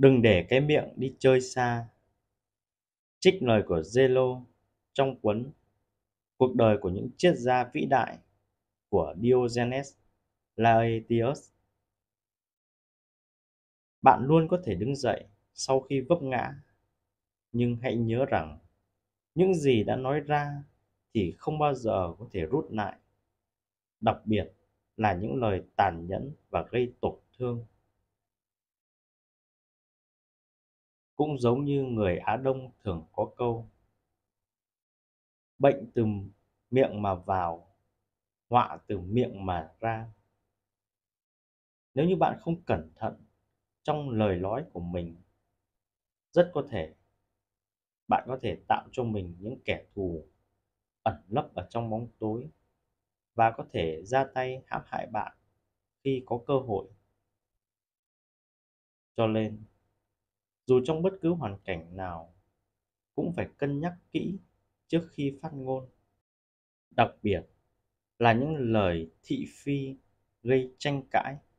đừng để cái miệng đi chơi xa trích lời của zelo trong cuốn cuộc đời của những triết gia vĩ đại của diogenes laertius bạn luôn có thể đứng dậy sau khi vấp ngã nhưng hãy nhớ rằng những gì đã nói ra thì không bao giờ có thể rút lại đặc biệt là những lời tàn nhẫn và gây tổn thương cũng giống như người Á Đông thường có câu. Bệnh từ miệng mà vào, họa từ miệng mà ra. Nếu như bạn không cẩn thận trong lời nói của mình, rất có thể bạn có thể tạo cho mình những kẻ thù ẩn nấp ở trong bóng tối và có thể ra tay hãm hại bạn khi có cơ hội. Cho nên, dù trong bất cứ hoàn cảnh nào cũng phải cân nhắc kỹ trước khi phát ngôn đặc biệt là những lời thị phi gây tranh cãi